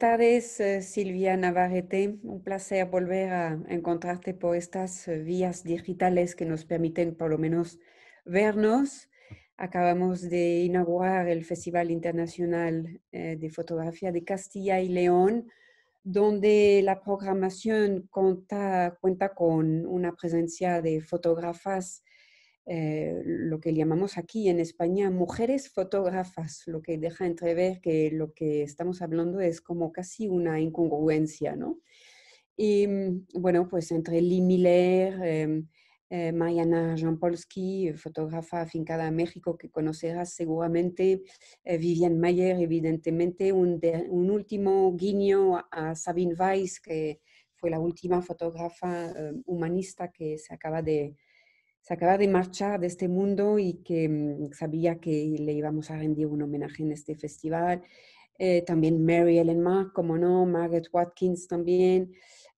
tardes, eh, Silvia Navarrete. Un placer volver a encontrarte por estas eh, vías digitales que nos permiten por lo menos vernos. Acabamos de inaugurar el Festival Internacional eh, de Fotografía de Castilla y León, donde la programación cuenta, cuenta con una presencia de fotógrafas eh, lo que llamamos aquí en España mujeres fotógrafas, lo que deja entrever que lo que estamos hablando es como casi una incongruencia, ¿no? Y mm, bueno, pues entre Lee Miller, eh, eh, Mariana Jampolsky, fotógrafa afincada a México que conocerás seguramente, eh, Vivian Mayer, evidentemente, un, un, último guiño a, Sabine Weiss, que fue la última fotógrafa eh, humanista que se acaba de, se acaba de marchar de este mundo y que mm, sabía que le íbamos a rendir un homenaje en este festival. Eh, también Mary Ellen Mark, como no, Margaret Watkins también,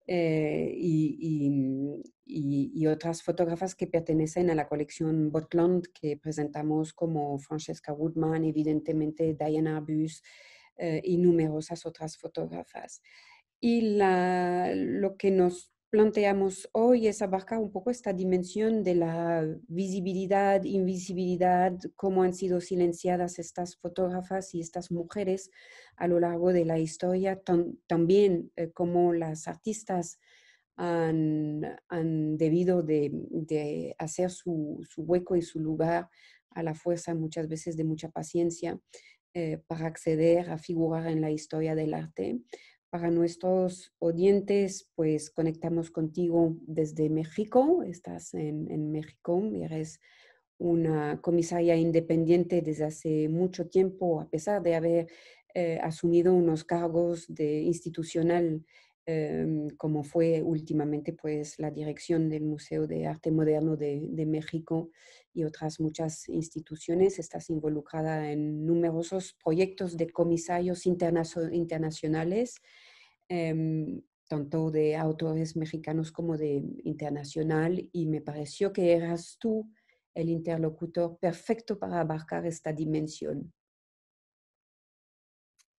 eh, mm, y, y, otras fotógrafas que pertenecen a la colección Botland que presentamos como Francesca Woodman, evidentemente Diana Arbus eh, y numerosas otras fotógrafas. Y la, lo que nos planteamos hoy es abarcar un poco esta dimensión de la visibilidad, invisibilidad, cómo han sido silenciadas estas fotógrafas y estas mujeres a lo largo de la historia, también como eh, cómo las artistas han, debido de, hacer su, hueco y su lugar a la fuerza, muchas veces de mucha paciencia, eh, para acceder a figurar en la historia del arte. Para nuestros oyentes, pues conectamos contigo desde México. Estás en, México México, eres una comisaria independiente desde hace mucho tiempo, a pesar de haber eh, asumido unos cargos de institucional Em, como fue últimamente pues la dirección del Museo de Arte Moderno de, México y otras muchas instituciones. Estás involucrada en numerosos proyectos de comisarios internacionales, em, tanto de autores mexicanos como de internacional, y me pareció que eras tú el interlocutor perfecto para abarcar esta dimensión.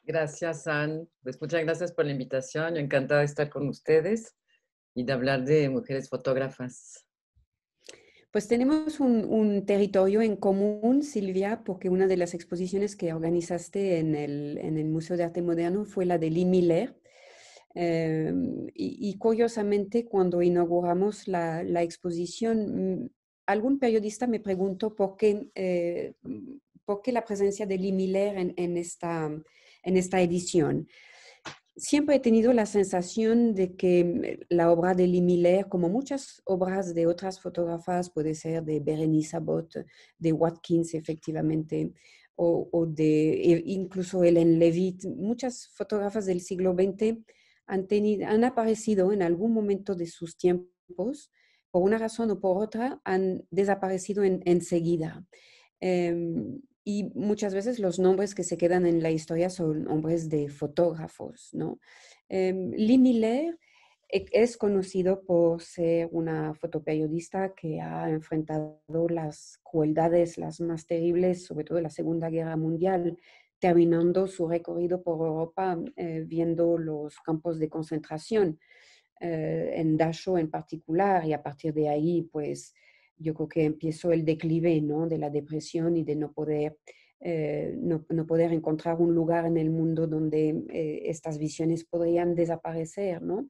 Gracias, Anne. Pues, muchas gracias por la invitación. encantada de estar con ustedes y de hablar de mujeres fotógrafas. Pues tenemos un, territorio en común, Silvia, porque una de las exposiciones que organizaste en el, Museo de Arte Moderno fue la de Lee Miller. Em, y, curiosamente, cuando inauguramos la, exposición, mm, algún periodista me preguntó por qué eh, ¿por qué la presencia de Lee en, en, esta, en esta edición? Siempre he tenido la sensación de que la obra de Miller, como muchas obras de otras fotógrafas, puede ser de Berenice Abbott, de Watkins, efectivamente, o, o de incluso Helen Levitt, muchas fotógrafas del siglo XX han, han aparecido en algún momento de sus tiempos, por una razón o por otra, han desaparecido enseguida. En em, y muchas veces los nombres que se quedan en la historia son nombres de fotógrafos, ¿no? Em, Lee Miller eh, es conocido por ser una fotoperiodista que ha enfrentado las crueldades las más terribles, sobre todo la Segunda Guerra Mundial, terminando su recorrido por Europa eh, viendo los campos de concentración, eh, en Dachau en particular, y a partir de ahí, pues yo creo que empiezo el declive ¿no? de la depresión y de no poder, eh, no, no, poder encontrar un lugar en el mundo donde eh, estas visiones podrían desaparecer. ¿no?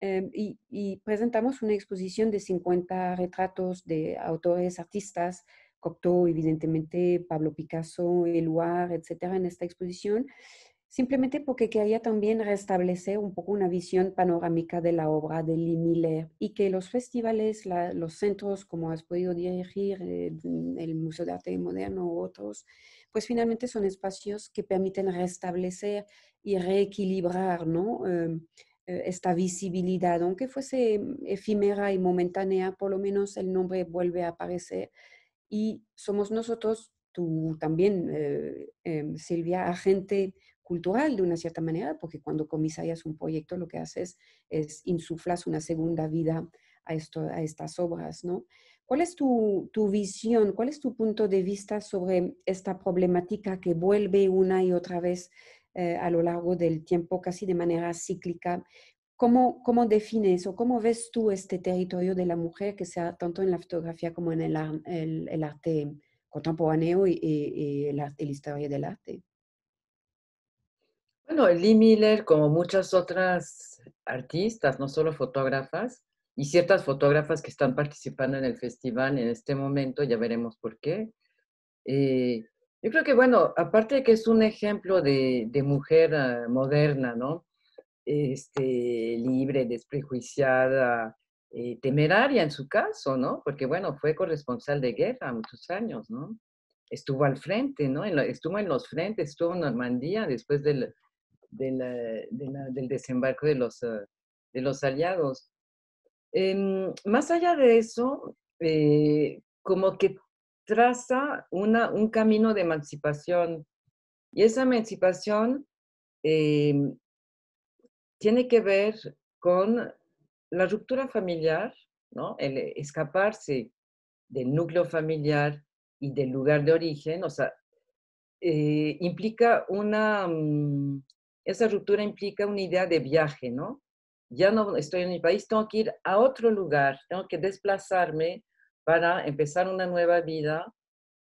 Em, y, presentamos una exposición de 50 retratos de autores, artistas, Cocteau, evidentemente, Pablo Picasso, Eluard, etcétera, en esta exposición simplemente porque quería también restablecer un poco una visión panorámica de la obra de Lee Miller y que los festivales, los centros, como has podido dirigir, eh, mm, el Museo de Arte Moderno u otros, pues finalmente son espacios que permiten restablecer y reequilibrar ¿no? Em, eh, esta visibilidad, aunque fuese mm, efímera y momentánea, por lo menos el nombre vuelve a aparecer y somos nosotros, tú también, eh, em, Silvia, agente cultural de una cierta manera, porque cuando comisarias un proyecto lo que haces es insuflas una segunda vida a, a estas obras, ¿no? ¿Cuál es tu, visión, cuál es tu punto de vista sobre esta problemática que vuelve una y otra vez eh, a lo largo del tiempo, casi de manera cíclica? ¿Cómo, ¿Cómo defines o cómo ves tú este territorio de la mujer que sea tanto en la fotografía como en el, arte contemporáneo y, el, la historia del arte? Bueno, Lee Miller, como muchas otras artistas, no solo fotógrafas, y ciertas fotógrafas que están participando en el festival en este momento, ya veremos por qué. Eh, yo creo que, bueno, aparte de que es un ejemplo de, mujer ah, moderna, ¿no? Este, libre, desprejuiciada, eh, temeraria en su caso, ¿no? Porque, bueno, fue corresponsal de guerra muchos años, ¿no? Estuvo al frente, ¿no? estuvo en los frentes, estuvo en Normandía después del, del desembarco de los, ah, aliados. Em, más allá de eso, eh, como que traza un camino de emancipación y esa emancipación em, tiene que ver con la ruptura familiar, el eh, escaparse del núcleo familiar y del lugar de origen, o sea, eh, implica una... Mm, esa ruptura implica una idea de viaje, ¿no? Ya no estoy en mi país, tengo que ir a otro lugar, tengo que desplazarme para empezar una nueva vida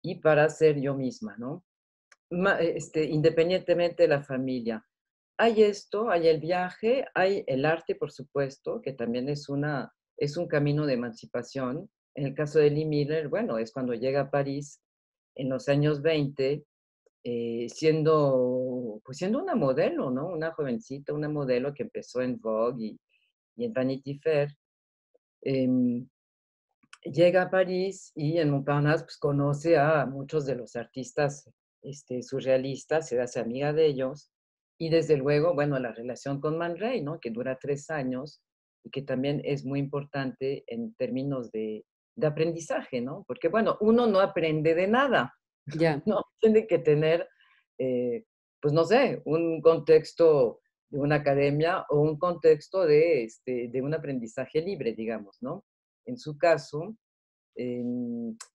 y para ser yo misma, ¿no? Este, independientemente de la familia. Hay esto, hay el viaje, hay el arte, por supuesto, que también es, una, es un camino de emancipación. En el caso de Lee Miller, bueno, es cuando llega a París en los años 20 eh, siendo, pues siendo una modelo, ¿no? Una jovencita, una modelo que empezó en Vogue y, en Vanity Fair. Em, llega a París y en Montparnasse pues, conoce a muchos de los artistas este, surrealistas, se hace amiga de ellos. Y desde luego, bueno, la relación con Man Ray, ¿no? Que dura tres años y que también es muy importante en términos de, de aprendizaje, ¿no? Porque, bueno, uno no aprende de nada, ya. No, tiene que tener, eh, pues no sé, un contexto de una academia o un contexto de, este, un aprendizaje libre, digamos, ¿no? En su caso,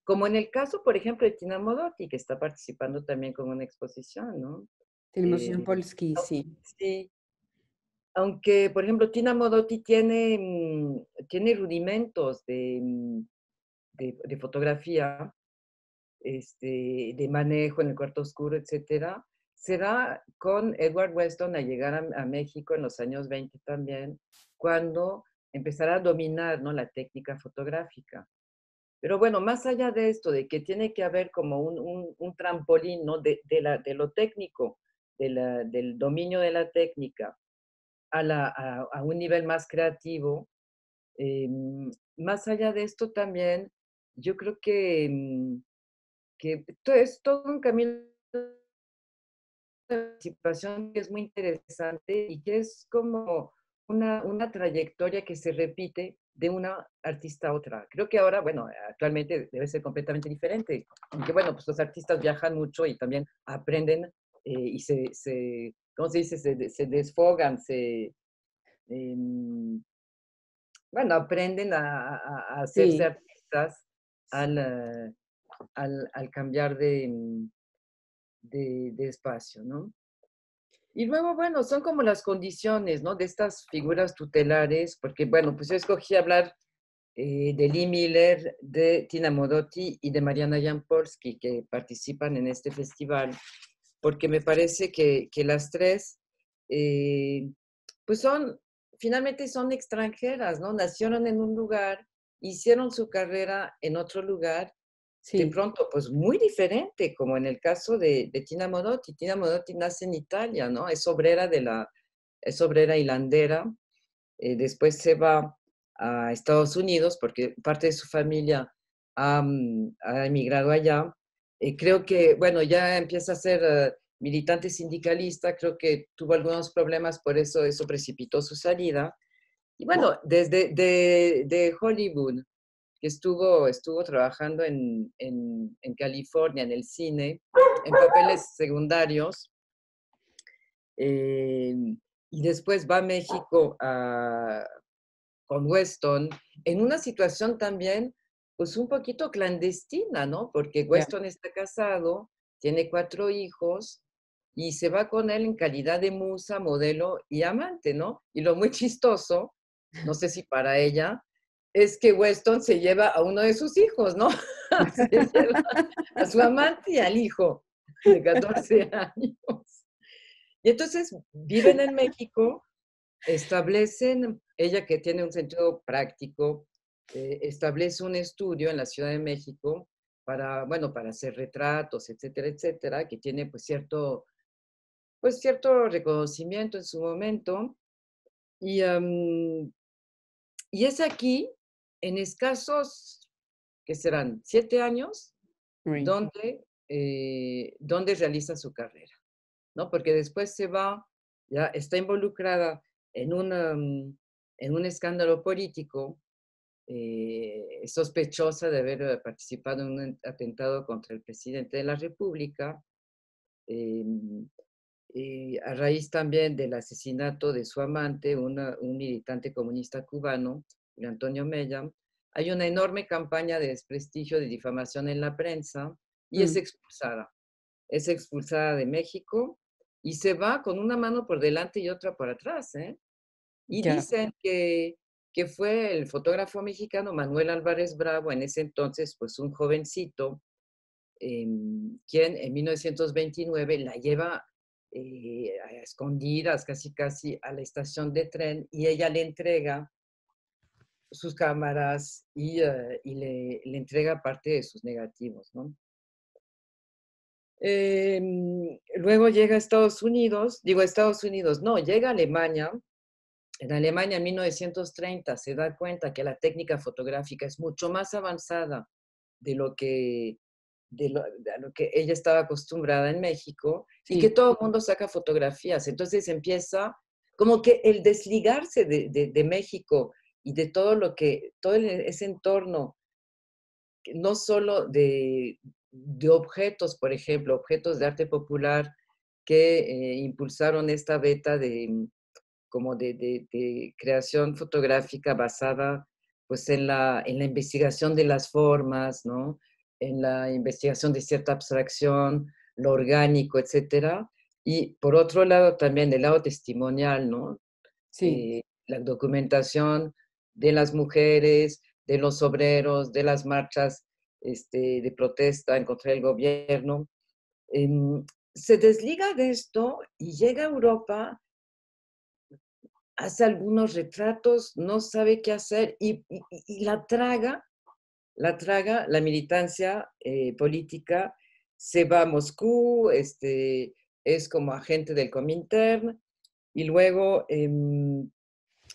como en el caso, por ejemplo, de Tina Modotti, que está participando también con una exposición, ¿no? Tenemos eh, Polsky, sí. Sí. Aunque, por ejemplo, Tina Modotti tiene, mm, tiene rudimentos de mm, fotografía, este, de manejo en el cuarto oscuro, etcétera, será con Edward Weston a llegar a, México en los años 20 también, cuando empezará a dominar ¿no? la técnica fotográfica. Pero bueno, más allá de esto, de que tiene que haber como un, un, trampolín ¿no? de, de, la, de, lo técnico, de del dominio de la técnica, a, la, a, un nivel más creativo, em, más allá de esto también, yo creo que em, que esto es todo un camino de participación que es muy interesante y que es como una, una, trayectoria que se repite de una artista a otra. Creo que ahora, bueno, actualmente debe ser completamente diferente, que bueno, pues los artistas viajan mucho y también aprenden eh, y se, se, ¿cómo se dice? Se, desfogan, se... Em, bueno, aprenden a, hacerse artistas al, al, cambiar mm, de, de, espacio, ¿no? Y luego, bueno, son como las condiciones, ¿no? De estas figuras tutelares, porque, bueno, pues yo escogí hablar eh, de Lee Miller, de Tina Modotti y de Mariana Jampolsky, que participan en este festival, porque me parece que, las tres, eh, pues son, finalmente son extranjeras, ¿no? Nacieron en un lugar, hicieron su carrera en otro lugar Sí. De pronto, pues muy diferente, como en el caso de, Tina Modotti. Tina Modotti nace en Italia, ¿no? Es obrera, de la, es obrera hilandera. Eh, después se va a Estados Unidos porque parte de su familia ha, emigrado allá. Eh, creo que, bueno, ya empieza a ser eh, militante sindicalista, creo que tuvo algunos problemas, por eso eso precipitó su salida. Y bueno, desde de, de Hollywood que estuvo, estuvo trabajando en, en, California, en el cine, en papeles secundarios. Eh, y después va a México a, con Weston, en una situación también, pues un poquito clandestina, ¿no? Porque Weston está casado, tiene cuatro hijos, y se va con él en calidad de musa, modelo y amante, ¿no? Y lo muy chistoso, no sé si para ella, es que Weston se lleva a uno de sus hijos, ¿no? a su amante y al hijo de 14 años. Y entonces viven en México, establecen, ella que tiene un sentido práctico, eh, establece un estudio en la Ciudad de México para, bueno, para hacer retratos, etcétera, etcétera, que tiene pues cierto, pues cierto reconocimiento en su momento. Y, y es aquí en escasos, que serán siete años, donde, eh, donde realiza su carrera, ¿no? Porque después se va, ya está involucrada en, mm, en un escándalo político, eh, sospechosa de haber participado en un atentado contra el presidente de la República, eh, a raíz también del asesinato de su amante, un militante comunista cubano, Antonio Mella, hay una enorme campaña de desprestigio, de difamación en la prensa y es mm. expulsada. Es expulsada de México y se va con una mano por delante y otra por atrás. ¿eh? Y dicen que, que fue el fotógrafo mexicano Manuel Álvarez Bravo, en ese entonces pues un jovencito, em, quien en 1929 la lleva eh, a escondidas casi casi a la estación de tren y ella le entrega sus cámaras y, eh, le, entrega parte de sus negativos. ¿no? Em, luego llega a Estados Unidos, digo Estados Unidos, no, llega a Alemania. En Alemania en 1930 se da cuenta que la técnica fotográfica es mucho más avanzada de lo que, lo, que ella estaba acostumbrada en México y que todo el mundo saca fotografías. Entonces empieza como que el desligarse de, de México y de todo lo que, todo e, ese entorno, no solo de, de objetos, por ejemplo, objetos de arte popular que eh, impulsaron esta beta de, mm, como de, de, creación fotográfica basada pues en la, en la investigación de las formas, ¿no? en la investigación de cierta abstracción, lo orgánico, etcétera. Y por otro lado también el lado testimonial, ¿no? Sí. Eh, la documentación de las mujeres, de los obreros, de las marchas este, de protesta en contra del gobierno. Em, se desliga de esto y llega a Europa, hace algunos retratos, no sabe qué hacer y, la traga, la traga, la militancia eh, política, se va a Moscú, este, es como agente del Comintern y luego em,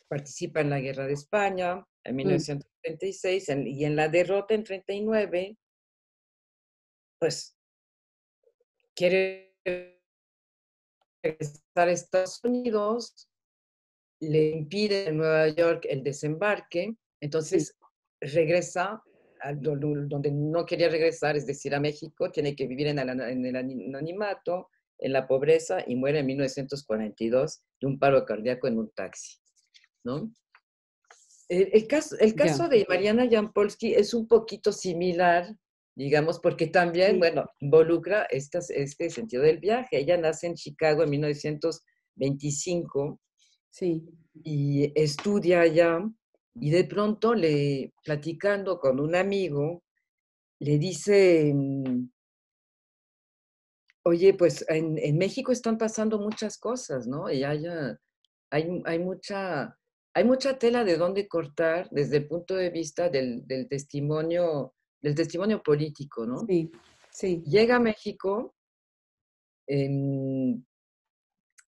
participa en la Guerra de España en 1936 mm. y en la derrota en 39, pues quiere regresar a Estados Unidos, le impide en Nueva York el desembarque, entonces regresa a donde no quería regresar, es decir, a México, tiene que vivir en en el anonimato, en la pobreza y muere en 1942 de un paro cardíaco en un taxi. ¿no? El, caso, el caso de Mariana Jampolsky es un poquito similar, digamos, porque también, bueno, involucra este, sentido del viaje. Ella nace en Chicago en 1925 sí. y estudia allá y de pronto le, platicando con un amigo, le dice, oye, pues en, México están pasando muchas cosas, ¿no? Y hay, hay mucha hay mucha tela de dónde cortar desde el punto de vista del, testimonio, del testimonio político, ¿no? Sí, sí. Llega a México em,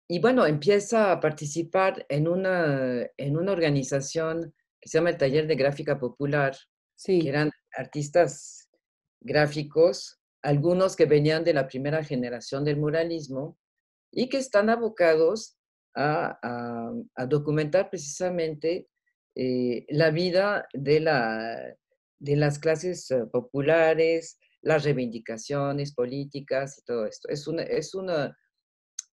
y bueno, empieza a participar en una, en una organización que se llama el Taller de Gráfica Popular, sí. que eran artistas gráficos, algunos que venían de la primera generación del muralismo y que están abocados a, documentar precisamente eh, la vida de, la, de las clases eh, populares, las reivindicaciones políticas y todo esto. Es una, es una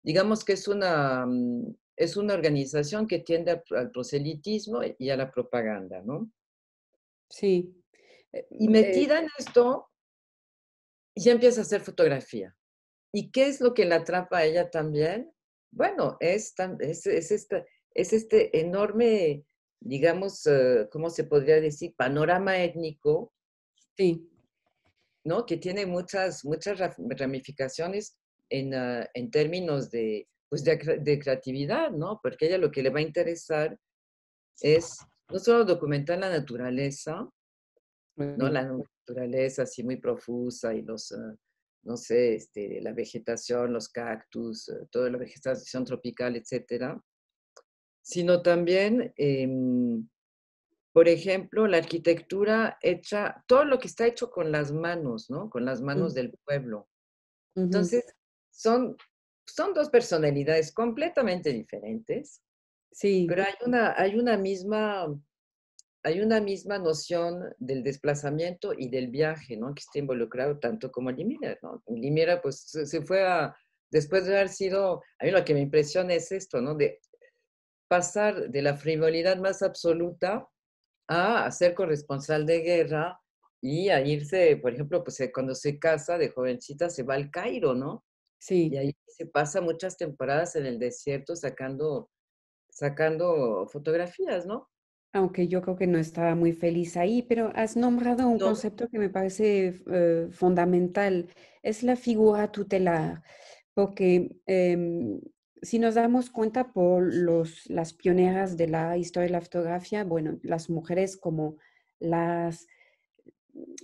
digamos que es una, mm, es una organización que tiende al proselitismo y a la propaganda, ¿no? Sí. Eh, y mm, metida en esto, ya empieza a hacer fotografía. ¿Y qué es lo que la atrapa a ella también? bueno, es, es, es este enorme, digamos, eh, ¿cómo se podría decir? Panorama étnico. Sí. ¿No? Que tiene muchas, muchas ramificaciones en, ah, en términos de, pues de, creatividad, ¿no? Porque ella lo que le va a interesar es no solo documentar la naturaleza, ¿no? La naturaleza así muy profusa y los, ah, no sé, este, la vegetación, los cactus, eh, toda la vegetación tropical, etcétera, sino también, em, por ejemplo, la arquitectura hecha, todo lo que está hecho con las manos, ¿no? Con las mm. manos del pueblo. Entonces, son, son dos personalidades completamente diferentes. Sí. Pero hay una, hay una misma hay una misma noción del desplazamiento y del viaje, ¿no? Que está involucrado tanto como Limira, ¿no? Limira, pues, se fue a, después de haber sido, a mí lo que me impresiona es esto, ¿no? De pasar de la frivolidad más absoluta a ser corresponsal de guerra y a irse, por ejemplo, pues eh, cuando se casa de jovencita se va al Cairo, ¿no? Sí. Y ahí se pasa muchas temporadas en el desierto sacando, sacando fotografías, ¿no? aunque yo creo que no estaba muy feliz ahí, pero has nombrado un concepto que me parece eh, fundamental, es la figura tutelar, porque em, si nos damos cuenta por los, las pioneras de la historia de la fotografía, bueno, las mujeres como las,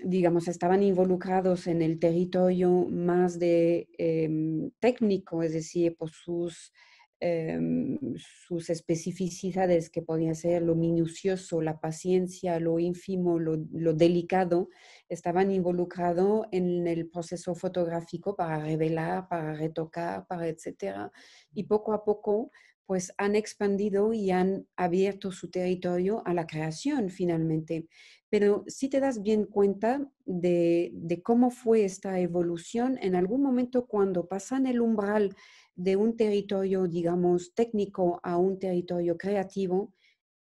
digamos, estaban involucrados en el territorio más de em, técnico, es decir, por sus Em, sus especificidades que podían ser lo minucioso, la paciencia, lo ínfimo, lo, delicado, estaban involucrados en el proceso fotográfico para revelar, para retocar, para etcétera. Y poco a poco pues han expandido y han abierto su territorio a la creación finalmente. Pero si te das bien cuenta de, cómo fue esta evolución, en algún momento cuando pasan el umbral de un territorio, digamos, técnico a un territorio creativo,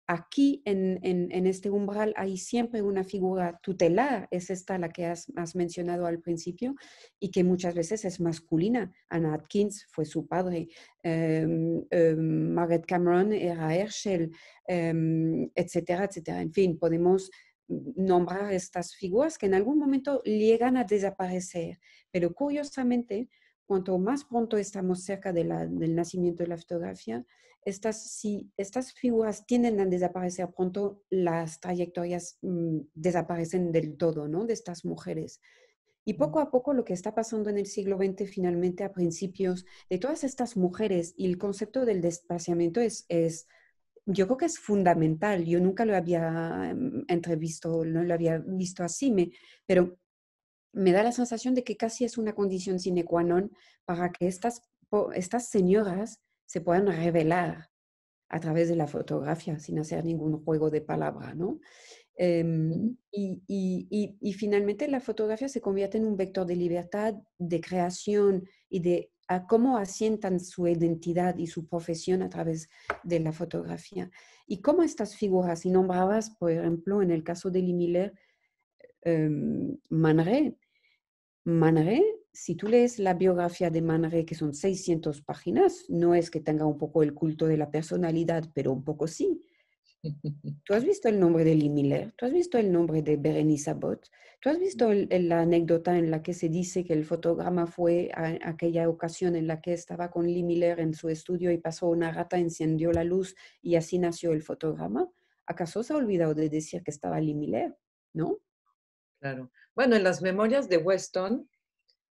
aquí en, este umbral hay siempre una figura tutelar, es esta la que has, mencionado al principio y que muchas veces es masculina. Anna Atkins fue su padre, em, em, Margaret Cameron era Herschel, em, etcétera, etcétera. En fin, podemos nombrar estas figuras que en algún momento llegan a desaparecer, pero curiosamente cuanto más pronto estamos cerca del nacimiento de la fotografía, estas, si estas figuras tienden a desaparecer pronto, las trayectorias mm, desaparecen del todo, ¿no? De estas mujeres. Y mm. poco a poco lo que está pasando en el siglo XX finalmente a principios de todas estas mujeres y el concepto del despaciamiento es, es yo creo que es fundamental. Yo nunca lo había mm, entrevisto, no lo había visto así, me, pero me da la sensación de que casi es una condición sine qua non para que estas, estas señoras se puedan revelar a través de la fotografía sin hacer ningún juego de palabra, em, y, finalmente la fotografía se convierte en un vector de libertad, de creación y de cómo asientan su identidad y su profesión a través de la fotografía. Y cómo estas figuras, y nombradas por ejemplo, en el caso de Lee Manré. Em, Manré, si tú lees la biografía de Manré, que son 600 páginas, no es que tenga un poco el culto de la personalidad, pero un poco sí. Tú has visto el nombre de Lee Miller, tú has visto el nombre de Berenice Abbott, tú has visto la anécdota en la que se dice que el fotograma fue aquella ocasión en la que estaba con Lee Miller en su estudio y pasó una rata, encendió la luz y así nació el fotograma. ¿Acaso se ha olvidado de decir que estaba Lee Miller? ¿No? Claro. Bueno, en las memorias de Weston,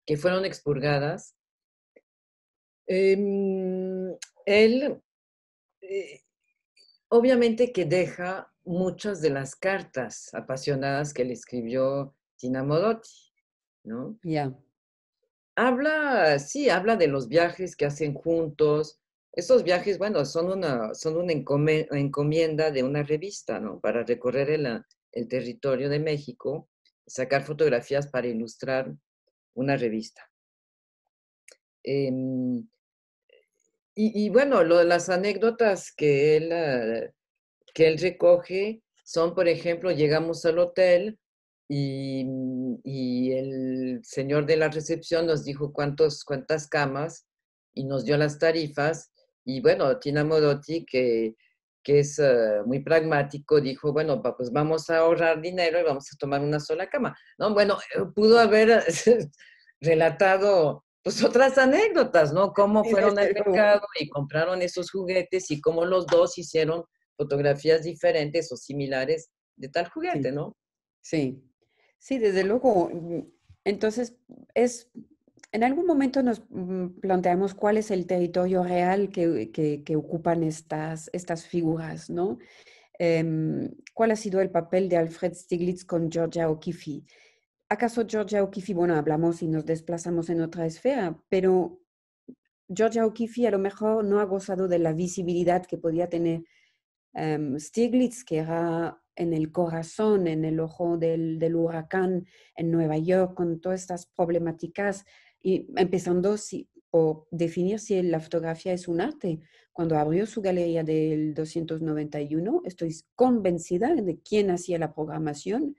que fueron expurgadas, em, él eh, obviamente que deja muchas de las cartas apasionadas que le escribió Tina Modotti, ¿no? Ya. Habla, sí, habla de los viajes que hacen juntos. Esos viajes, bueno, son una, son una encomienda de una revista, ¿no? Para recorrer el territorio de México sacar fotografías para ilustrar una revista. Em, y, bueno, las anécdotas que él, ah, que él recoge son, por ejemplo, llegamos al hotel y, el señor de la recepción nos dijo cuántos, cuántas camas y nos dio las tarifas. Y bueno, Tina Modotti que que es eh, muy pragmático, dijo, bueno, pues vamos a ahorrar dinero y vamos a tomar una sola cama. No, bueno, eh, pudo haber relatado pues, otras anécdotas, ¿no? Cómo fueron al mercado y compraron esos juguetes y cómo los dos hicieron fotografías diferentes o similares de tal juguete, ¿no? Sí, sí, desde luego. Entonces, es en algún momento nos mm, planteamos cuál es el territorio real que, que, ocupan estas, estas figuras, ¿no? Eh, ¿Cuál ha sido el papel de Alfred Stiglitz con Georgia O'Keeffe? ¿Acaso Georgia O'Keeffe, bueno, hablamos y nos desplazamos en otra esfera, pero Georgia O'Keeffe a lo mejor no ha gozado de la visibilidad que podía tener um, Stiglitz, que era en el corazón, en el ojo del, del, huracán, en Nueva York, con todas estas problemáticas y empezando si, por definir si la fotografía es un arte. Cuando abrió su galería del 291, estoy convencida de quién hacía la programación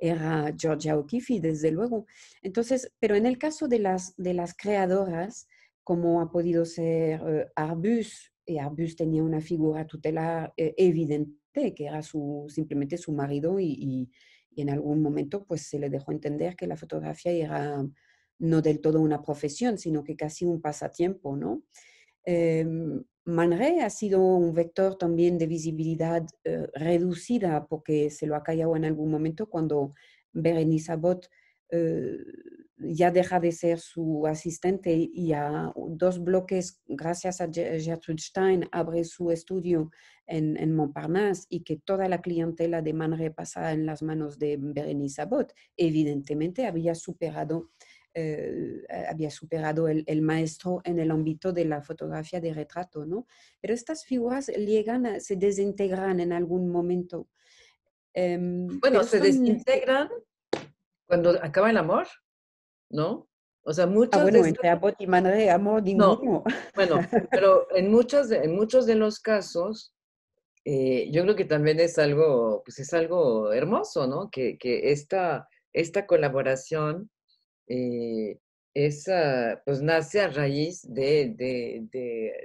era Georgia O'Keeffe, desde luego. Entonces, pero en el caso de las, de las creadoras, como ha podido ser eh, Arbus, y eh, Arbus tenía una figura tutelar eh, evidente, que era su, simplemente su marido, y, y, en algún momento pues se le dejó entender que la fotografía era no del todo una profesión, sino que casi un pasatiempo, ¿no? Em, Manré ha sido un vector también de visibilidad eh, reducida porque se lo ha callado en algún momento cuando Berenice Abbott eh, ya deja de ser su asistente y a dos bloques, gracias a Gertrude Stein, abre su estudio en, Montparnasse y que toda la clientela de Manré pasa en las manos de Berenice Abbott. Evidentemente había superado eh, había superado el, maestro en el ámbito de la fotografía de retrato, ¿no? Pero estas figuras llegan, a, se desintegran en algún momento. Em, bueno, se desintegran cuando acaba el amor, ¿no? O sea, ah, muchas bueno, amor Bueno, pero en, muchos, en muchos de los casos, eh, yo creo que también es algo, pues es algo hermoso, ¿no? Que, que esta, esta colaboración eh, pues nace a raíz de, de,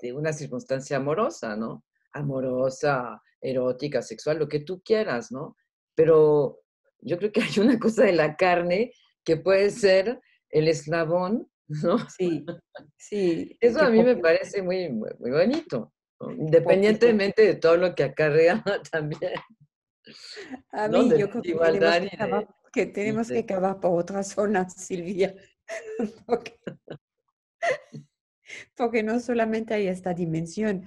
de, una circunstancia amorosa, ¿no? Amorosa, erótica, sexual, lo que tú quieras, ¿no? Pero yo creo que hay una cosa de la carne que puede ser el eslabón, ¿no? Sí, sí. Eso a mí me parece muy, muy bonito, independientemente de todo lo que acarrea también. A mí, yo creo que igualdad que tenemos que cavar por otras zonas, Silvia. Porque, no solamente hay esta dimensión,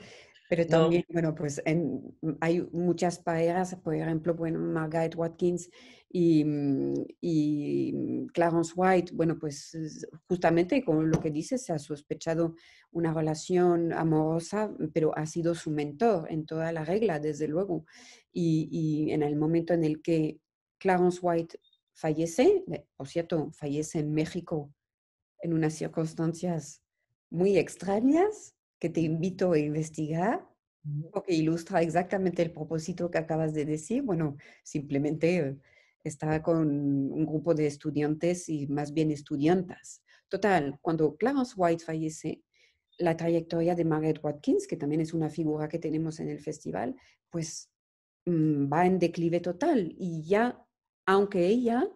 pero también, bueno, pues mm, hay muchas paeras, por ejemplo, bueno, Margaret Watkins y, mm, y, mm, Clarence White, bueno, pues justamente con lo que dices, se ha sospechado una relación amorosa, pero ha sido su mentor en toda la regla, desde luego. Y, y en el momento en el que Clarence White fallece, por cierto, fallece en México en unas circunstancias muy extrañas que te invito a investigar, porque ilustra exactamente el propósito que acabas de decir. Bueno, simplemente estaba con un grupo de estudiantes y más bien estudiantas. Total, cuando Clarence White fallece, la trayectoria de Margaret Watkins, que también es una figura que tenemos en el festival, pues mm, va en declive total y ya aunque ella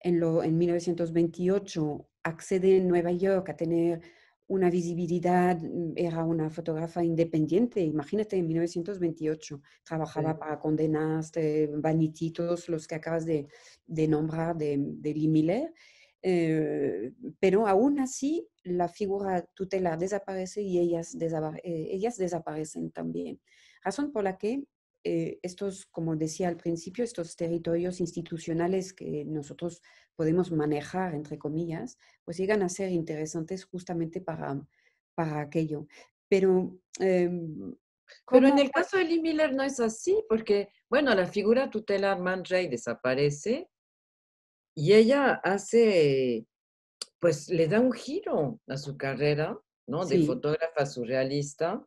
en, lo, en 1928 accede en Nueva York a tener una visibilidad, mm, era una fotógrafa independiente, imagínate, en 1928 trabajaba para Condenas, eh, todos los que acabas de, nombrar de, Lee Miller, eh, pero aún así la figura tutela desaparece y eh, ellas desaparecen también. Razón por la que eh, estos, como decía al principio, estos territorios institucionales que nosotros podemos manejar, entre comillas, pues llegan a ser interesantes justamente para, para aquello. Pero, em, Pero en el caso de Lee Miller no es así, porque, bueno, la figura tutelar Man Ray desaparece y ella hace, pues le da un giro a su carrera, ¿no? De fotógrafa surrealista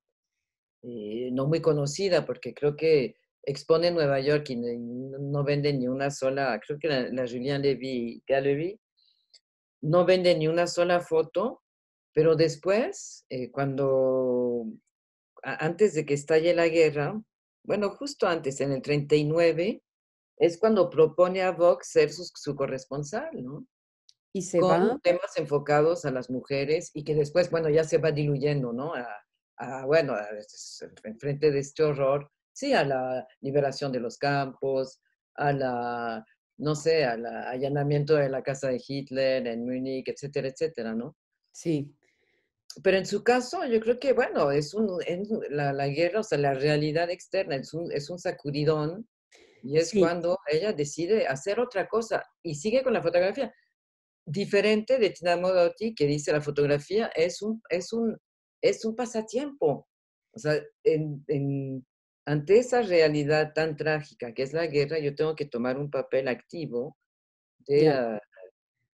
eh, no muy conocida, porque creo que expone en Nueva York y no vende ni una sola, creo que la, Julian Levy Gallery, no vende ni una sola foto, pero después, eh, cuando, antes de que estalle la guerra, bueno, justo antes, en el 39, es cuando propone a Vox ser su, corresponsal, ¿no? Y se con temas enfocados a las mujeres y que después, bueno, ya se va diluyendo, ¿no? A, bueno, enfrente de este horror, sí, a la liberación de los campos, a la, no sé, al allanamiento de la casa de Hitler en Múnich, etcétera, etcétera, ¿no? Sí. Pero en su caso, yo creo que, bueno, es, un, la, la, guerra, o sea, la realidad externa es un, es un sacudidón y es cuando ella decide hacer otra cosa y sigue con la fotografía. Diferente de Tina Modotti, que dice la fotografía es un, es un es un pasatiempo. O sea, en, ante esa realidad tan trágica que es la guerra, yo tengo que tomar un papel activo de,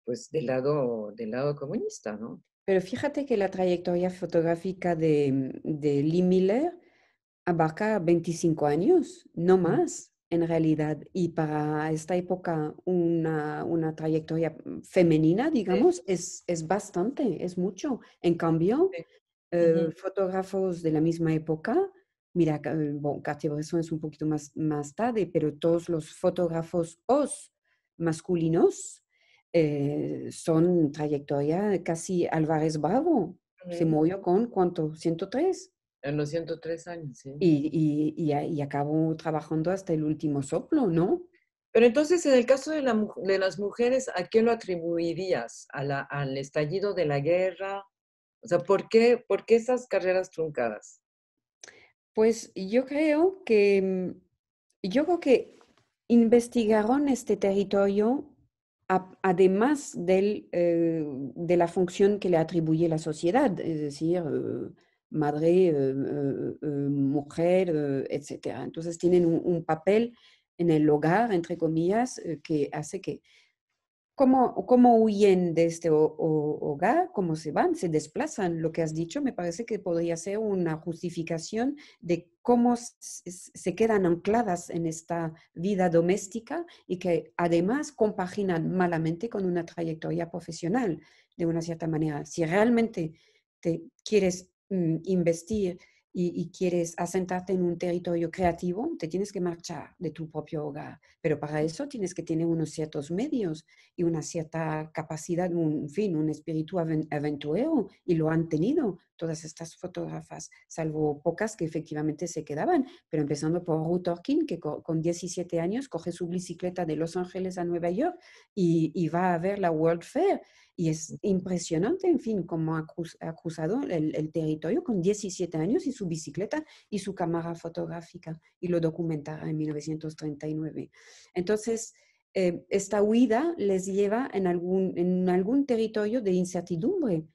pues, del, lado, del lado comunista, ¿no? Pero fíjate que la trayectoria fotográfica de, de Lee Miller abarca 25 años, no más en realidad. Y para esta época una, una trayectoria mm, femenina, digamos, es, es, bastante, es mucho. En cambio, eh, fotógrafos de la misma época. Mira, eh, bueno, Cartier-Bresson es un poquito más, más tarde, pero todos los fotógrafos os masculinos eh, son trayectoria casi Álvarez Bravo. Se movió con, ¿cuánto? ¿103? En los 103 años, sí. Y, y, acabó trabajando hasta el último soplo, ¿no? Pero entonces, en el caso de, las mujeres, ¿a qué lo atribuirías? ¿Al estallido de la guerra? O sea, ¿por qué, por qué esas carreras truncadas? Pues yo creo que, mm, yo creo que investigaron este territorio además eh, de la función que le atribuye la sociedad, es decir, eh, madre, eh, mujer, etc. Entonces tienen un, papel en el hogar, entre comillas, que hace que ¿Cómo, huyen de este hogar? ¿Cómo se van? ¿Se desplazan? Lo que has dicho me parece que podría ser una justificación de cómo se quedan ancladas en esta vida doméstica y que además compaginan malamente con una trayectoria profesional, de una cierta manera. Si realmente te quieres mm, investir y, quieres asentarte en un territorio creativo, te tienes que marchar de tu propio hogar. Pero para eso tienes que tener unos ciertos medios y una cierta capacidad, un fin, un espíritu aventurero, y lo han tenido todas estas fotógrafas, salvo pocas que efectivamente se quedaban, pero empezando por Ruth Orkin, que con 17 años coge su bicicleta de Los Ángeles a Nueva York y, va a ver la World Fair. Y es impresionante, en fin, cómo ha, cruzado el, territorio con 17 años y su bicicleta y su cámara fotográfica y lo documentará en 1939. Entonces, eh, esta huida les lleva en algún, en algún territorio de incertidumbre.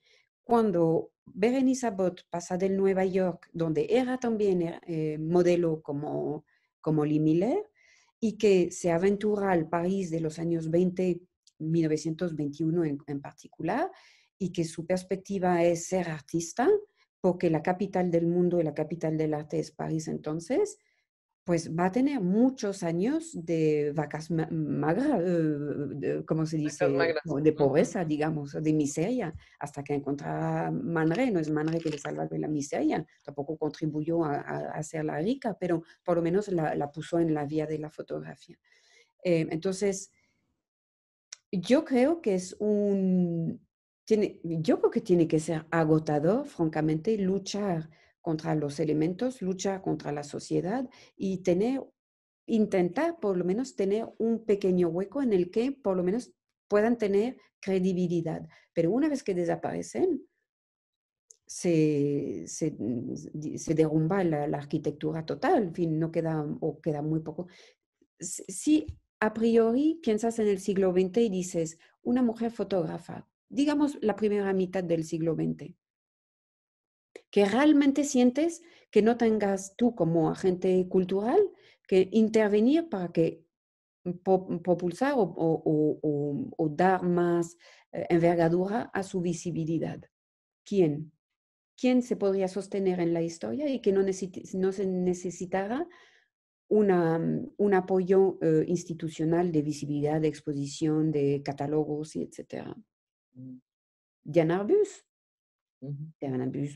Cuando Berenice Abbott pasa del Nueva York, donde era también eh, eh, modelo como, como Lee Miller, y que se aventura al París de los años 20, 1921 en particular, y que su perspectiva es ser artista, porque la capital del mundo y la capital del arte es París entonces, pues va a tener muchos años de vacas eh, magras, como se dice, de pobreza, digamos, de miseria, hasta que encontrará Manre. No es Manre que le salva de la miseria, tampoco contribuyó a, hacerla rica, pero por lo menos la, puso en la vía de la fotografía. Eh, entonces, yo creo que es un... Tiene, yo creo que tiene que ser agotador, francamente, luchar contra los elementos, lucha contra la sociedad y tener, intentar por lo menos tener un pequeño hueco en el que por lo menos puedan tener credibilidad. Pero una vez que desaparecen, se, se, mm, se derrumba la, arquitectura total, en fin, no queda o queda muy poco. Si a priori piensas en el siglo XX y dices, una mujer fotógrafa, digamos la primera mitad del siglo XX, que realmente sientes que no tengas tú como agente cultural que intervenir para que propulsar o, dar más eh, envergadura a su visibilidad. ¿Quién? ¿Quién se podría sostener en la historia y que no, se necesitara una, mm, un apoyo eh, institucional de visibilidad, de exposición, de catálogos, y etc. Diana Arbus,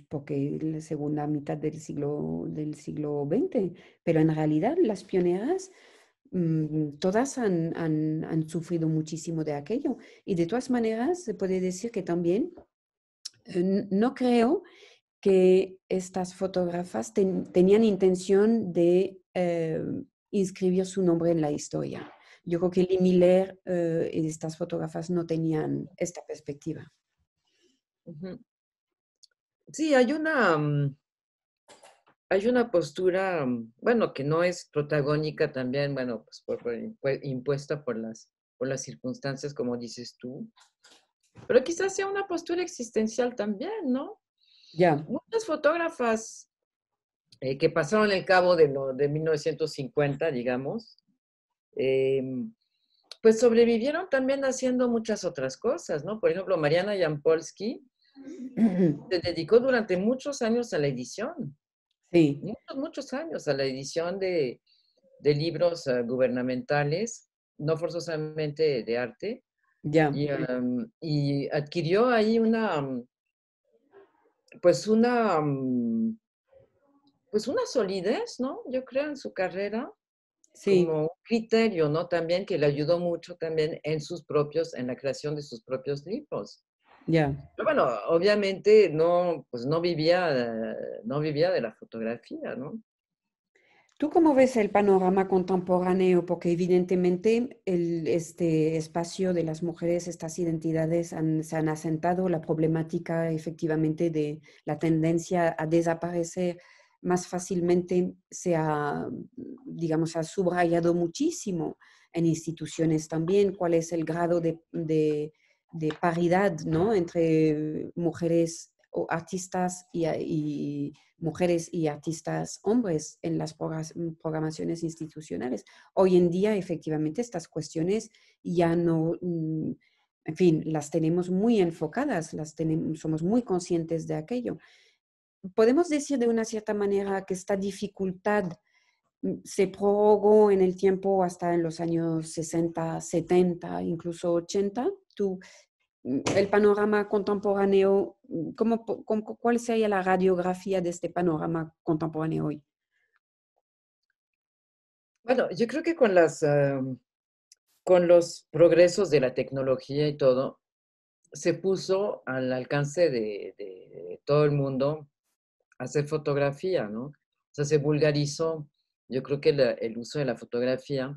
porque la segunda mitad del siglo, del siglo XX, pero en realidad las pioneras mm, todas han, han, sufrido muchísimo de aquello. Y de todas maneras, se puede decir que también no creo que estas fotógrafas tenían intención de eh, inscribir su nombre en la historia. Yo creo que Lee Miller eh, y estas fotógrafas no tenían esta perspectiva. Sí, hay una, mm, hay una postura, mm, bueno, que no es protagónica también, bueno, pues impuesta por las, por las circunstancias, como dices tú, pero quizás sea una postura existencial también, ¿no? Ya. Muchas fotógrafas eh, que pasaron el cabo de, lo, de 1950, digamos, em, pues sobrevivieron también haciendo muchas otras cosas, ¿no? Por ejemplo, Mariana Jampolsky se dedicó durante muchos años a la edición. Sí. Muchos, muchos años a la edición de, de libros eh, gubernamentales, no forzosamente de arte. Ya. Y, em, adquirió ahí una, em, pues una, em, pues una solidez, ¿no? Yo creo en su carrera. Sí. Como un criterio, ¿no? También que le ayudó mucho también en sus propios, en la creación de sus propios libros bueno, obviamente no, pues, no vivía, no vivía de la fotografía, ¿no? ¿Tú cómo ves el panorama contemporáneo? Porque evidentemente este espacio de las mujeres, estas identidades se han asentado, la problemática efectivamente de la tendencia a desaparecer más fácilmente se ha, digamos, ha subrayado muchísimo en instituciones también, cuál es el grado de de paridad ¿no? entre mujeres o artistas y, mujeres y artistas hombres en las mm, programaciones institucionales. Hoy en día, efectivamente, estas cuestiones ya no, mm, en fin, las tenemos muy enfocadas, las tenemos, somos muy conscientes de aquello. Podemos decir de una cierta manera que esta dificultad mm, se prorrogó en el tiempo hasta en los años 60, 70, incluso 80 tú, mm, el panorama contemporáneo, mm, ¿cómo, cuál sería la radiografía de este panorama contemporáneo hoy? Bueno, yo creo que con, las, con los progresos de la tecnología y todo, se puso al alcance de, todo el mundo hacer fotografía, ¿no? O sea, se vulgarizó, yo creo que el uso de la fotografía.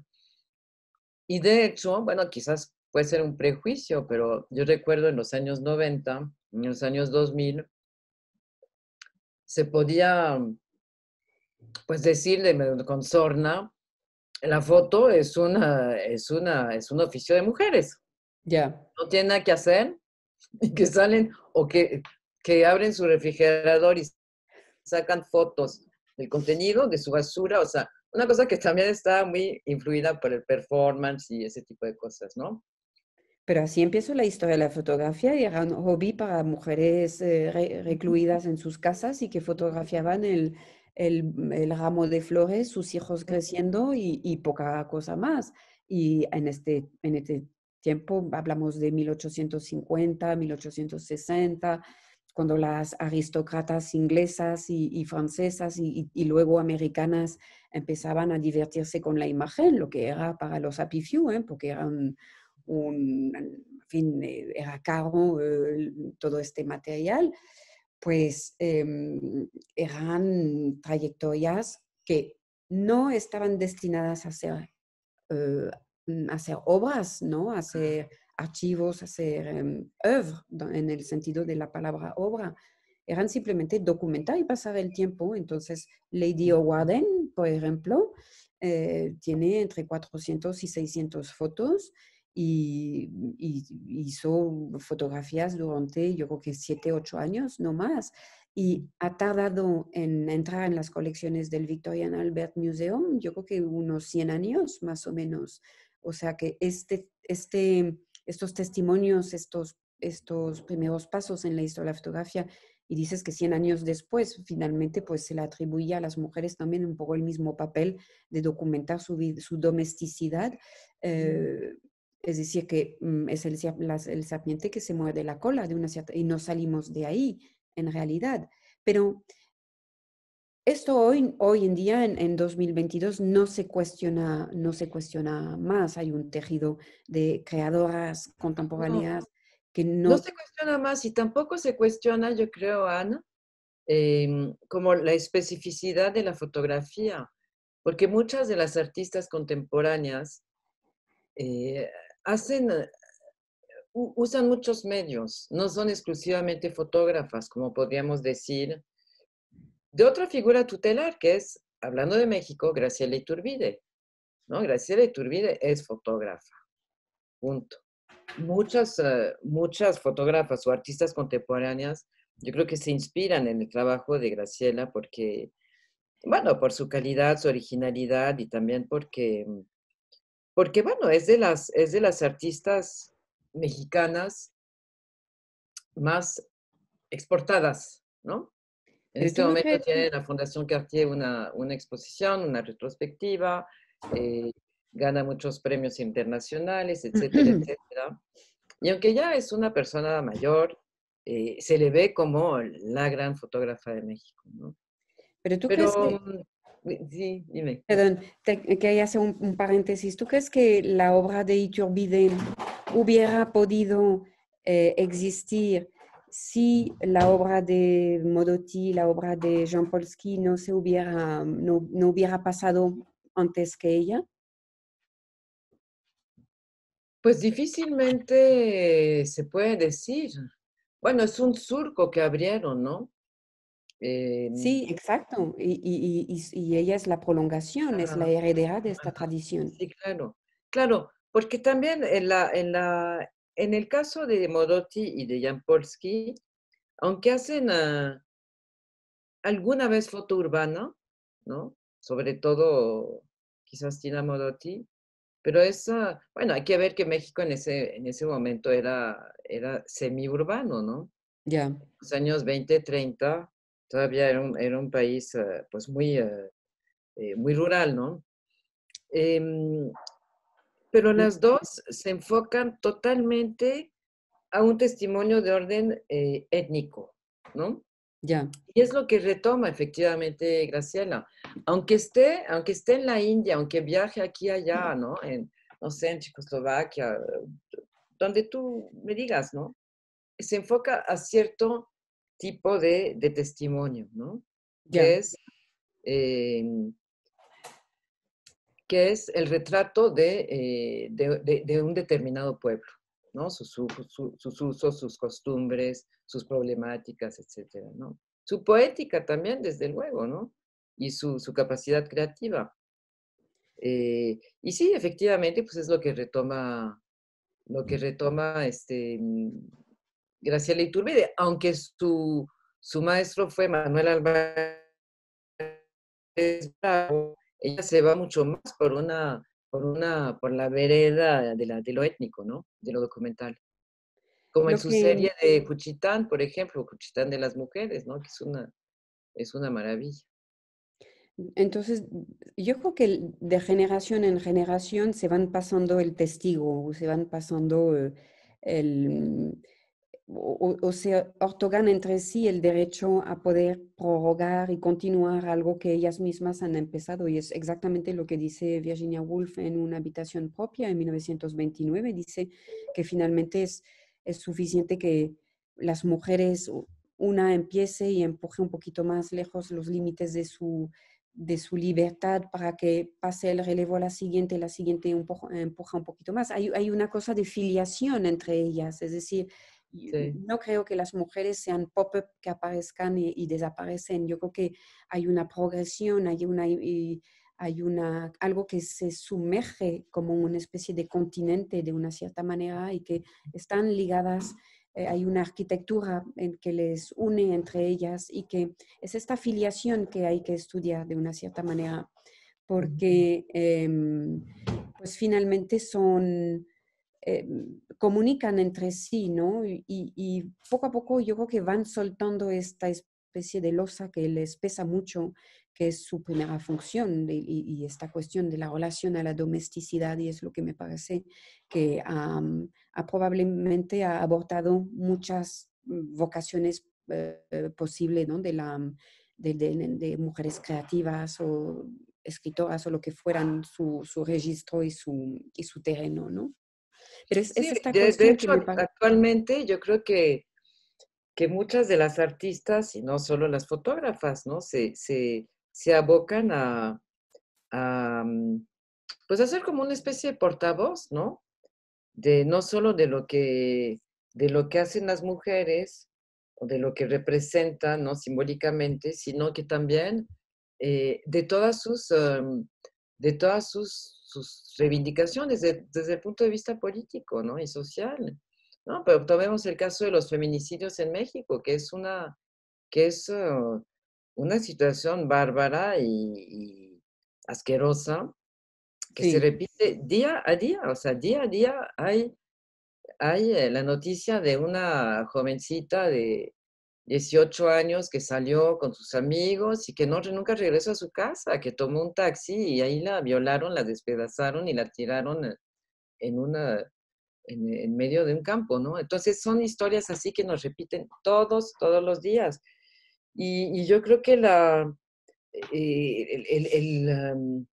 Y de hecho, bueno, quizás puede ser un prejuicio, pero yo recuerdo en los años 90, en los años 2000, se podía, mm, pues decir con sorna, la foto es una, es una, es un oficio de mujeres. Ya. No tiene nada que hacer y que salen o que, que abren su refrigerador y sacan fotos del contenido, de su basura, o sea, una cosa que también está muy influida por el performance y ese tipo de cosas, ¿no? Pero así empiezo la historia de la fotografía y era un hobby para mujeres eh, recluidas en sus casas y que fotografiaban el, ramo de flores, sus hijos creciendo y, poca cosa más. Y en este, en este tiempo hablamos de 1850, 1860 cuando las aristócratas inglesas y, francesas y, luego americanas empezaban a divertirse con la imagen, lo que era para los Happy ¿eh? porque eran un, fin, era eh, eh, cargo eh, todo este material, pues em, eran trayectorias que no estaban destinadas a ser, mm, hacer obras, ¿no? A hacer archivos, a hacer um, en el sentido de la palabra obra. Eran simplemente documentar y pasar el tiempo. Entonces, Lady O'Warden, por ejemplo, tiene entre 400 y 600 fotos y, hizo fotografías durante, yo creo que siete, ocho años, no más. Y ha tardado en entrar en las colecciones del Victorian Albert Museum, yo creo que unos 100 años más o menos. O sea que este, este, estos testimonios, estos, estos primeros pasos en la historia de la fotografía, y dices que 100 años después, finalmente, pues se le atribuía a las mujeres también un poco el mismo papel de documentar su, su domesticidad. Es decir, que mm, es el, sapiente que se mueve la cola de una y no salimos de ahí en realidad. Pero esto hoy, hoy en día, en, 2022, no se, cuestiona, no se cuestiona más. Hay un tejido de creadoras contemporáneas que no... No se cuestiona más y tampoco se cuestiona, yo creo, Ana, em, como la especificidad de la fotografía, porque muchas de las artistas contemporáneas eh, hacen, eh, usan muchos medios, no son exclusivamente fotógrafas, como podríamos decir, de otra figura tutelar que es, hablando de México, Graciela Iturbide. ¿no? Graciela Iturbide es fotógrafa, punto. Muchas, eh, muchas fotógrafas o artistas contemporáneas, yo creo que se inspiran en el trabajo de Graciela porque, bueno, por su calidad, su originalidad y también porque mm, porque bueno, es de las, de las artistas mexicanas más exportadas, ¿no? En pues este momento tiene la Fundación Cartier una, una exposición, una retrospectiva, eh, gana muchos premios internacionales, etcétera, etcétera. Y aunque ya es una persona mayor, eh, se le ve como la gran fotógrafa de México, ¿no? Pero tú crees mm Sí, dime. Perdón, quería hacer un, paréntesis. ¿Tú crees que la obra de Iturbide hubiera podido eh, existir si la obra de Modotti, la obra de Jean Polsky no, se hubiera, no hubiera pasado antes que ella? Pues difícilmente se puede decir. Bueno, es un surco que abrieron, ¿no? Em, sí, exacto. Y, y, y, y, ella es la prolongación, es la heredera de esta tradición. Sí, claro. Claro, porque también en, la, en, la, en el caso de Modotti y de Jan Polsky, aunque hacen ah, alguna vez foto urbana, ¿no? Sobre todo quizás Tina Modotti, pero esa, bueno, hay que ver que México en ese, en ese momento era, era semiurbano, ¿no? Ya. Los años 20, 30, todavía era un, país eh, pues muy, eh, eh, muy rural, ¿no? Em, pero las dos se enfocan totalmente a un testimonio de orden étnico, ¿no? Ya. Y es lo que retoma efectivamente Graciela. Aunque esté, aunque esté en la India, aunque viaje aquí y allá, ¿no? En, no sé, en Checoslovaquia, donde tú me digas, ¿no? Se enfoca a cierto tipo de, testimonio, ¿no? Que, es, em, es el retrato eh, de, un determinado pueblo, ¿no? Sus, usos, sus costumbres, sus problemáticas, etcétera, Su poética también, desde luego, ¿no? Y su, capacidad creativa. Eh, y sí, efectivamente, pues es lo que retoma, lo que retoma este, mm, Graciela Iturbide, aunque su, su maestro fue Manuel Álvarez Bravo, ella se va mucho más por una, por una, por la vereda de, lo étnico, ¿no? De lo documental. Como en su serie de Cuchitán, por ejemplo, Cuchitán de las mujeres, ¿no? Que es una, es una maravilla. Entonces, yo creo que de generación en generación se van pasando el testigo, se van pasando eh, el, o, o, se otorgan entre sí el derecho a poder prorrogar y continuar algo que ellas mismas han empezado. Y es exactamente lo que dice Virginia Woolf en una habitación propia en 1929. Dice que finalmente es, es suficiente que las mujeres, una empiece y empuje un poquito más lejos los límites de su, de su libertad para que pase el relevo a la siguiente, la siguiente empuja, empuja un poquito más. Hay, hay una cosa de filiación entre ellas, es decir, no creo que las mujeres sean pop-up que aparezcan y, desaparecen. Yo creo que hay una progresión, hay una... hay una, algo que se sumerge como una especie de continente de una cierta manera y que están ligadas, eh, hay una arquitectura en que les une entre ellas y que es esta filiación que hay que estudiar de una cierta manera, porque em, pues finalmente son Em, comunican entre sí, ¿no? Y, poco a poco yo creo que van soltando esta especie de losa que les pesa mucho, que es su primera función y, esta cuestión de la relación a la domesticidad y es lo que me parece que ha probablemente ha abortado muchas vocaciones eh, eh, posibles ¿no? de, la, de, de, mujeres creativas o escritoras o lo que fueran su, registro y su, y su terreno, ¿no? es, esta de, hecho, actualmente yo creo que, que muchas de las artistas, y no solo las fotógrafas, ¿no? Se, se, abocan a, mm, pues hacer como una especie de portavoz, ¿no? De no solo de lo que de lo que hacen las mujeres o de lo que representan, ¿no? Simbólicamente, sino que también eh, de todas sus em, de todas sus sus reivindicaciones desde el punto de vista político ¿no? y social. ¿no? Pero tomemos el caso de los feminicidios en México, que es una, que es, uh, una situación bárbara y, asquerosa que se repite día a día. O sea, día a día hay, hay eh, la noticia de una jovencita de 18 años que salió con sus amigos y que no, nunca regresó a su casa, que tomó un taxi y ahí la violaron, la despedazaron y la tiraron en, una, en, medio de un campo, ¿no? Entonces son historias así que nos repiten todos, todos los días. Y, y yo creo que la... Eh, el, el,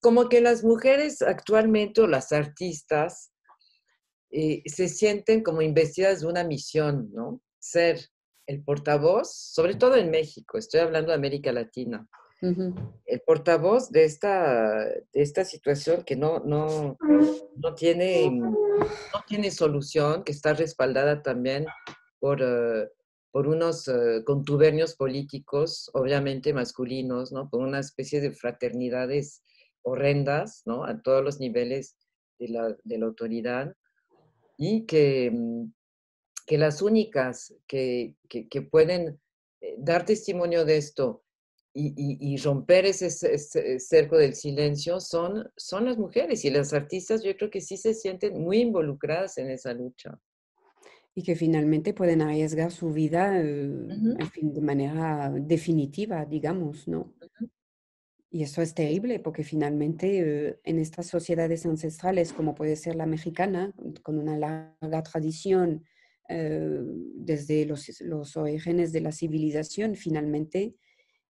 como que las mujeres actualmente o las artistas eh, se sienten como investidas de una misión, ¿no? Ser, el portavoz, sobre todo en México, estoy hablando de América Latina, el portavoz de esta, de esta situación que no, no, no, tiene, no tiene solución, que está respaldada también por, eh, por unos eh, contubernios políticos, obviamente masculinos, ¿no? por una especie de fraternidades horrendas ¿no? a todos los niveles de la, de la autoridad y que, mm, las únicas que, pueden eh, dar testimonio de esto y, y, romper ese, cerco del silencio son, son las mujeres y las artistas yo creo que sí se sienten muy involucradas en esa lucha. Y que finalmente pueden arriesgar su vida de manera definitiva, digamos, ¿no? Y eso es terrible porque finalmente eh, en estas sociedades ancestrales, como puede ser la mexicana, con una larga tradición eh, desde los, orígenes de la civilización, finalmente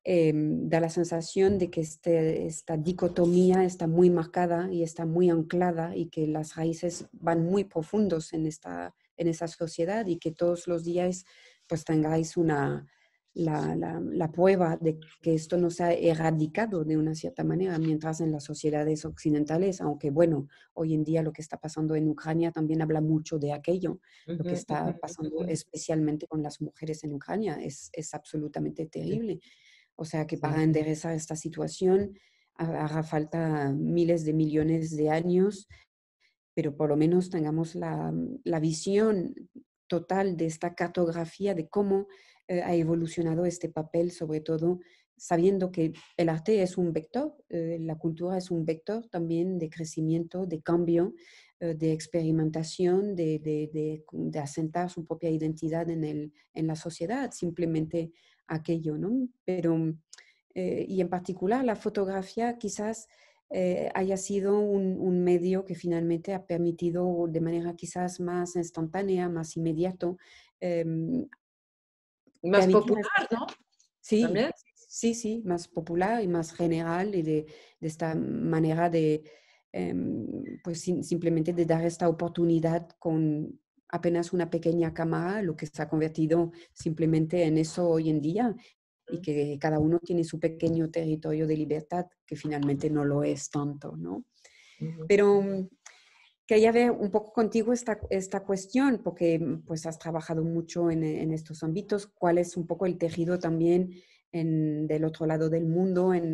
em, da la sensación de que este, esta dicotomía está muy marcada y está muy anclada y que las raíces van muy profundos en, esta, en esa sociedad y que todos los días pues tengáis una, la, prueba de que esto no se ha erradicado de una cierta manera, mientras en las sociedades occidentales, aunque bueno, hoy en día lo que está pasando en Ucrania también habla mucho de aquello, lo que está pasando especialmente con las mujeres en Ucrania es, absolutamente terrible. O sea que para enderezar esta situación hará falta miles de millones de años, pero por lo menos tengamos la, la visión total de esta cartografía de cómo eh, ha evolucionado este papel, sobre todo sabiendo que el arte es un vector, eh, la cultura es un vector también de crecimiento, de cambio, eh, de experimentación, de, asentar su propia identidad en, el, en la sociedad, simplemente aquello, ¿no? Pero, y en particular la fotografía quizás haya sido un, un, medio que finalmente ha permitido de manera quizás más instantánea, más inmediato, em, más popular, ¿no? Sí, sí, sí, más popular y más general y de, de esta manera de, em, pues simplemente de dar esta oportunidad con apenas una pequeña cámara, lo que se ha convertido simplemente en eso hoy en día y que cada uno tiene su pequeño territorio de libertad, que finalmente no lo es tanto, ¿no? Pero mm, quería ve un poco contigo esta, cuestión, porque mm, pues has trabajado mucho en, estos ámbitos, cuál es un poco el tejido también en, del otro lado del mundo, en,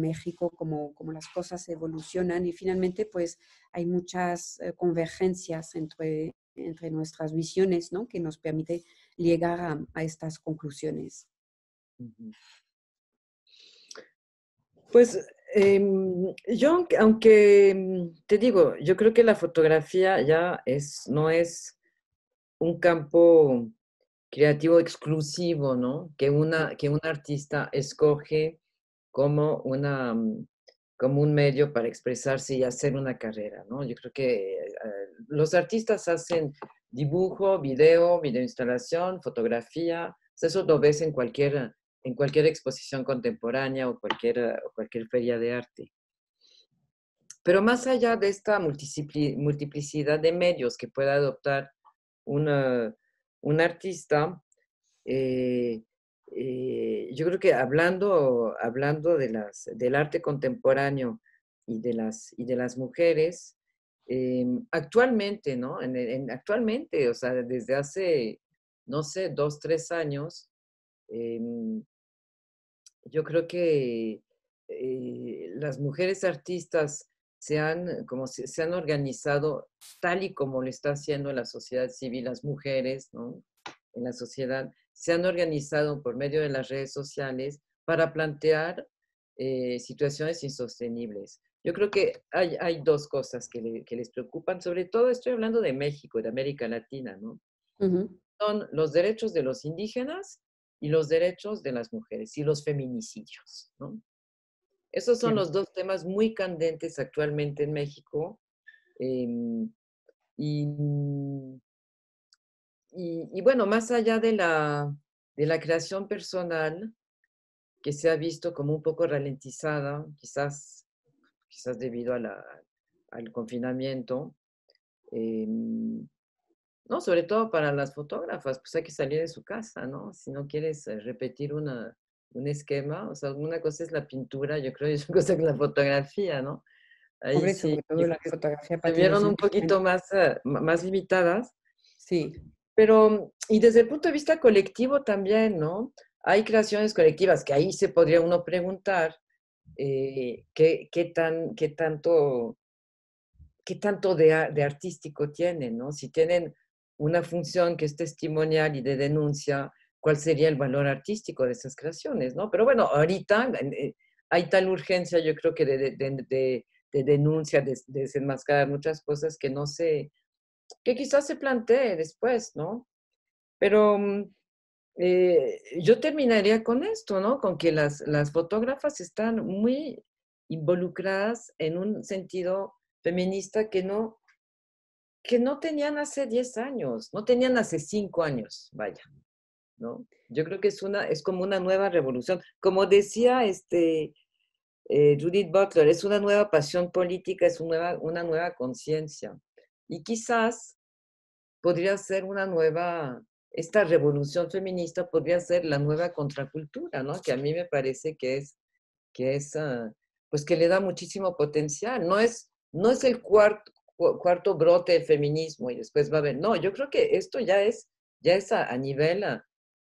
México, cómo, como las cosas evolucionan y finalmente pues hay muchas eh, convergencias entre, entre nuestras visiones, ¿no? Que nos permite llegar a, a estas conclusiones. Pues Em, yo, aunque em, te digo, yo creo que la fotografía ya es, no es un campo creativo exclusivo, ¿no? Que, una, que un artista escoge como, una, mm, como un medio para expresarse y hacer una carrera, ¿no? Yo creo que eh, los artistas hacen dibujo, video, videoinstalación, fotografía, eso lo ves en cualquier en cualquier exposición contemporánea o cualquier, cualquier feria de arte. Pero más allá de esta multiplicidad de medios que pueda adoptar un artista, eh, eh, yo creo que hablando, hablando de las, del arte contemporáneo y de las, y de las mujeres, eh, actualmente, ¿no? En, actualmente, o sea, desde hace, no sé, dos, tres años, yo creo que eh, las mujeres artistas se han, como se, han organizado tal y como lo está haciendo la sociedad civil, las mujeres ¿no? en la sociedad, se han organizado por medio de las redes sociales para plantear eh, situaciones insostenibles. Yo creo que hay, hay dos cosas que, que, les preocupan, sobre todo estoy hablando de México, de América Latina, ¿no? Son los derechos de los indígenas y los derechos de las mujeres y los feminicidios. Esos son los dos temas muy candentes actualmente en México. Em, mm, y, bueno, más allá de la, creación personal, que se ha visto como un poco ralentizada, quizás, quizás debido al confinamiento, em, ¿no? Sobre todo para las fotógrafas, pues hay que salir de su casa, ¿no? Si no quieres eh, repetir un esquema, o sea, una cosa es la pintura, yo creo, es una cosa es la fotografía, ¿no? Ahí sí, la fotografía vieron un poquito más, eh, más limitadas. Sí. Pero, y desde el punto de vista colectivo también, ¿no? Hay creaciones colectivas que ahí se podría uno preguntar eh, qué, qué, tan, qué tanto, qué tanto de, de artístico tienen, ¿no? Si tienen una función que es testimonial y de denuncia, cuál sería el valor artístico de esas creaciones, ¿no? Pero bueno, ahorita eh, hay tal urgencia, yo creo que de, denuncia, de, desenmascarar muchas cosas que no sé, que quizás se plantee después, ¿no? Pero mm, eh, yo terminaría con esto, ¿no? Con que las, las fotógrafas están muy involucradas en un sentido feminista que no que no tenían hace 10 años, no tenían hace 5 años, vaya, ¿no? Yo creo que es, una, es como una nueva revolución. Como decía este, eh, Judith Butler, es una nueva pasión política, es una nueva, una nueva conciencia. Y quizás podría ser una nueva, esta revolución feminista podría ser la nueva contracultura, ¿no? Que a mí me parece que es, que es, ah, pues que le da muchísimo potencial. No es, no es el cuarto, cuarto brote feminismo y después va a haber. No, yo creo que esto ya es, ya es a, nivel ah,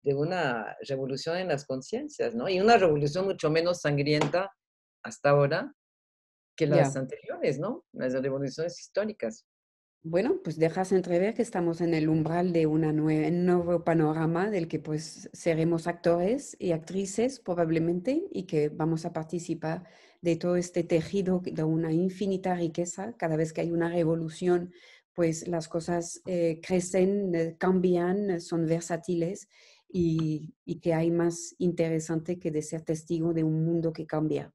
de una revolución en las conciencias, ¿no? Y una revolución mucho menos sangrienta hasta ahora que las anteriores, ¿no? Las revoluciones históricas. Bueno, pues dejas entrever que estamos en el umbral de un nuevo panorama del que pues seremos actores y actrices probablemente y que vamos a participar de todo este tejido de una infinita riqueza. Cada vez que hay una revolución, pues las cosas eh, crecen, eh, cambian, eh, son versátiles y, y que hay más interesante que de ser testigo de un mundo que cambia.